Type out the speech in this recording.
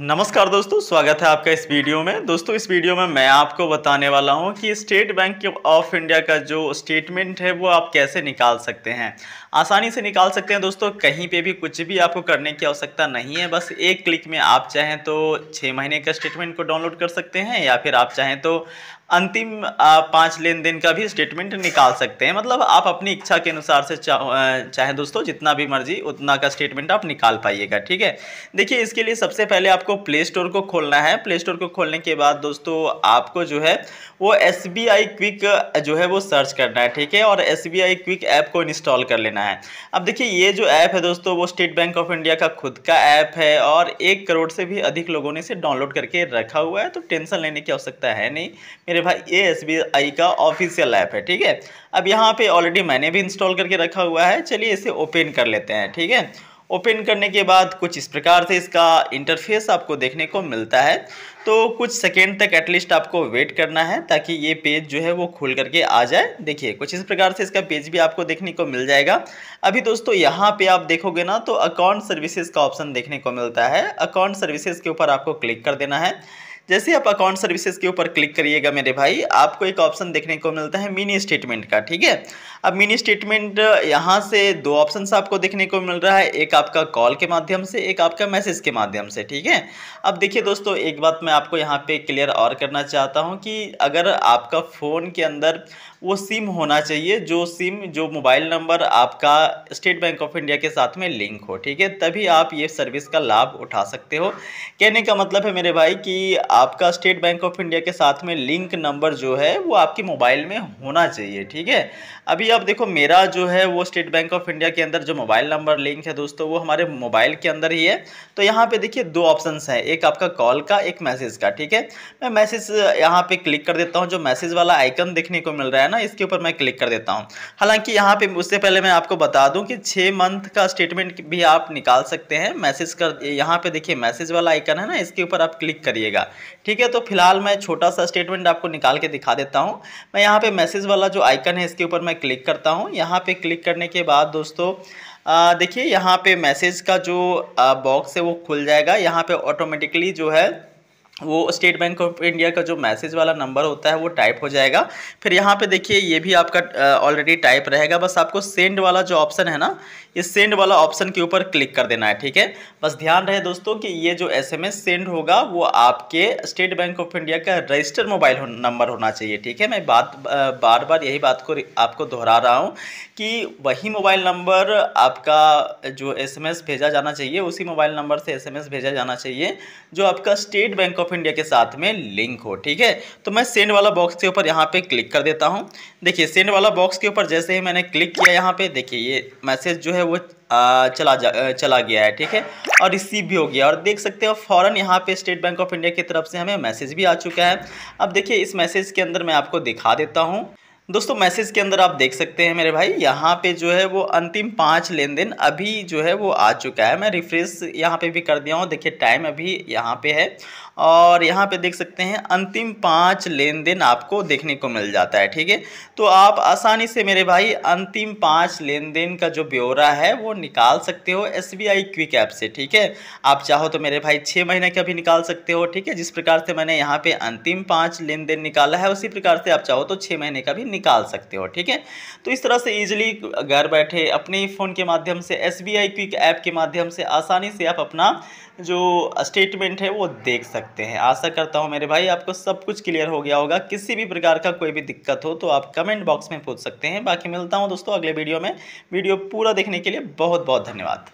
नमस्कार दोस्तों स्वागत है आपका इस वीडियो में दोस्तों इस वीडियो में मैं आपको बताने वाला हूं कि स्टेट बैंक ऑफ इंडिया का जो स्टेटमेंट है वो आप कैसे निकाल सकते हैं आसानी से निकाल सकते हैं दोस्तों कहीं पे भी कुछ भी आपको करने की आवश्यकता नहीं है बस एक क्लिक में आप चाहें तो छः महीने का स्टेटमेंट को डाउनलोड कर सकते हैं या फिर आप चाहें तो अंतिम पांच लेन देन का भी स्टेटमेंट निकाल सकते हैं मतलब आप अपनी इच्छा के अनुसार से चाहे दोस्तों जितना भी मर्जी उतना का स्टेटमेंट आप निकाल पाइएगा ठीक है देखिए इसके लिए सबसे पहले आपको प्ले स्टोर को खोलना है प्ले स्टोर को खोलने के बाद दोस्तों आपको जो है वो एस क्विक जो है वो सर्च करना है ठीक है और एस क्विक ऐप को इंस्टॉल कर लेना है अब देखिए ये जो ऐप है दोस्तों वो स्टेट बैंक ऑफ इंडिया का खुद का ऐप है और एक करोड़ से भी अधिक लोगों ने इसे डाउनलोड करके रखा हुआ है तो टेंशन लेने की आवश्यकता है नहीं मेरे भाई ये एस का ऑफिशियल ऐप है ठीक है अब यहाँ पे ऑलरेडी मैंने भी इंस्टॉल करके रखा हुआ है चलिए इसे ओपन कर लेते हैं ठीक है ओपन करने के बाद कुछ इस प्रकार से इसका इंटरफेस आपको देखने को मिलता है तो कुछ सेकेंड तक एटलीस्ट आपको वेट करना है ताकि ये पेज जो है वो खुल करके आ जाए देखिए कुछ इस प्रकार से इसका पेज भी आपको देखने को मिल जाएगा अभी दोस्तों यहाँ पे आप देखोगे ना तो अकाउंट सर्विसेज का ऑप्शन देखने को मिलता है अकाउंट सर्विसेज के ऊपर आपको क्लिक कर देना है जैसे आप अकाउंट सर्विसेज के ऊपर क्लिक करिएगा मेरे भाई आपको एक ऑप्शन देखने को मिलता है मिनी स्टेटमेंट का ठीक है अब मिनी स्टेटमेंट यहाँ से दो ऑप्शन आपको देखने को मिल रहा है एक आपका कॉल के माध्यम से एक आपका मैसेज के माध्यम से ठीक है अब देखिए दोस्तों एक बात मैं आपको यहाँ पे क्लियर और करना चाहता हूँ कि अगर आपका फ़ोन के अंदर वो सिम होना चाहिए जो सिम जो मोबाइल नंबर आपका स्टेट बैंक ऑफ इंडिया के साथ में लिंक हो ठीक है तभी आप ये सर्विस का लाभ उठा सकते हो कहने का मतलब है मेरे भाई कि आपका स्टेट बैंक ऑफ इंडिया के साथ में लिंक नंबर जो है वो आपके मोबाइल में होना चाहिए ठीक है अभी आप देखो मेरा जो है वो स्टेट बैंक ऑफ इंडिया के अंदर जो मोबाइल नंबर लिंक है दोस्तों वो हमारे मोबाइल के अंदर ही है तो यहाँ पे देखिए दो ऑप्शन हैं एक आपका कॉल का एक मैसेज का ठीक है मैं मैसेज यहाँ पे क्लिक कर देता हूँ जो मैसेज वाला आइकन देखने को मिल रहा है ना इसके ऊपर मैं क्लिक कर देता हूँ हालांकि यहाँ पर उससे पहले मैं आपको बता दूँ कि छः मंथ का स्टेटमेंट भी आप निकाल सकते हैं मैसेज कर यहाँ पर देखिए मैसेज वाला आइकन है ना इसके ऊपर आप क्लिक करिएगा ठीक है तो फिलहाल मैं छोटा सा स्टेटमेंट आपको निकाल के दिखा देता हूँ मैं यहाँ पे मैसेज वाला जो आइकन है इसके ऊपर मैं क्लिक करता हूँ यहाँ पे क्लिक करने के बाद दोस्तों देखिए यहाँ पे मैसेज का जो बॉक्स है वो खुल जाएगा यहाँ पे ऑटोमेटिकली जो है वो स्टेट बैंक ऑफ इंडिया का जो मैसेज वाला नंबर होता है वो टाइप हो जाएगा फिर यहाँ पे देखिए ये भी आपका ऑलरेडी टाइप रहेगा बस आपको सेंड वाला जो ऑप्शन है ना ये सेंड वाला ऑप्शन के ऊपर क्लिक कर देना है ठीक है बस ध्यान रहे दोस्तों कि ये जो एसएमएस सेंड होगा वो आपके स्टेट बैंक ऑफ इंडिया का रजिस्टर मोबाइल हो, नंबर होना चाहिए ठीक है मैं बात बार बार यही बात को आपको दोहरा रहा हूँ कि वही मोबाइल नंबर आपका जो एस भेजा जाना चाहिए उसी मोबाइल नंबर से एस भेजा जाना चाहिए जो आपका स्टेट बैंक ऑफ इंडिया के साथ में लिंक हो ठीक है तो मैं सेंड वाला बॉक्स के ऊपर यहाँ पे क्लिक कर देता हूँ देखिए सेंड वाला बॉक्स के ऊपर जैसे ही मैंने क्लिक किया यहाँ पे देखिए ये मैसेज जो है वो चला जा चला गया है ठीक है और रिसीव भी हो गया और देख सकते हो फौरन यहाँ पे स्टेट बैंक ऑफ इंडिया की तरफ से हमें मैसेज भी आ चुका है अब देखिए इस मैसेज के अंदर मैं आपको दिखा देता हूँ दोस्तों मैसेज के अंदर आप देख सकते हैं मेरे भाई यहाँ पे जो है वो अंतिम पाँच लेन देन अभी जो है वो आ चुका है मैं रिफ्रेश यहाँ पे भी कर दिया हूँ देखिए टाइम अभी यहाँ पे है और यहाँ पे देख सकते हैं अंतिम पाँच लेन देन आपको देखने को मिल जाता है ठीक है तो आप आसानी से मेरे भाई अंतिम पाँच लेन देन का जो ब्यौरा है वो निकाल सकते हो एस क्विक ऐप से ठीक है आप चाहो तो मेरे भाई छः महीने का भी निकाल सकते हो ठीक है जिस प्रकार से मैंने यहाँ पर अंतिम पाँच लेन देन निकाला है उसी प्रकार से आप चाहो तो छः महीने का भी निकाल सकते हो ठीक है तो इस तरह से ईजिली घर बैठे अपने ही फ़ोन के माध्यम से S B I quick app के माध्यम से आसानी से आप अपना जो स्टेटमेंट है वो देख सकते हैं आशा करता हूँ मेरे भाई आपको सब कुछ क्लियर हो गया होगा किसी भी प्रकार का कोई भी दिक्कत हो तो आप कमेंट बॉक्स में पूछ सकते हैं बाकी मिलता हूँ दोस्तों अगले वीडियो में वीडियो पूरा देखने के लिए बहुत बहुत धन्यवाद